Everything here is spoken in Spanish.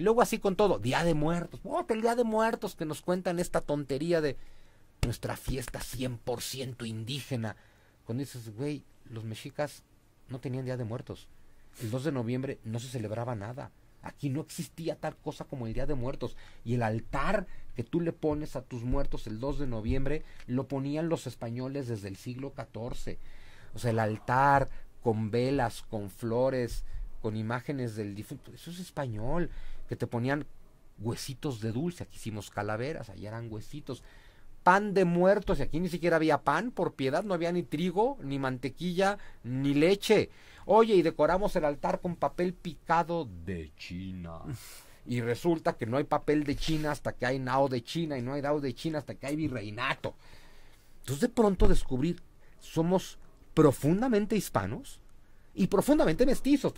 Y luego así con todo, Día de Muertos. el Día de Muertos que nos cuentan esta tontería de nuestra fiesta 100% indígena. Cuando dices, güey, los mexicas no tenían Día de Muertos. El 2 de noviembre no se celebraba nada. Aquí no existía tal cosa como el Día de Muertos. Y el altar que tú le pones a tus muertos el 2 de noviembre lo ponían los españoles desde el siglo XIV. O sea, el altar con velas, con flores, con imágenes del difunto. Eso es español, que te ponían huesitos de dulce, aquí hicimos calaveras, allá eran huesitos. Pan de muertos, y aquí ni siquiera había pan, por piedad, no había ni trigo, ni mantequilla, ni leche. Oye, y decoramos el altar con papel picado de China. Y resulta que no hay papel de China hasta que hay Nao de China, y no hay Nao de China hasta que hay virreinato. Entonces de pronto descubrir, somos profundamente hispanos y profundamente mestizos,